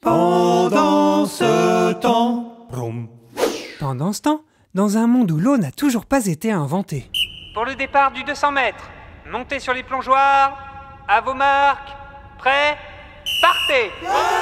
Pendant ce temps. Pendant ce temps, dans un monde où l'eau n'a toujours pas été inventée. Pour le départ du 200 mètres, montez sur les plongeoires, à vos marques, prêts, partez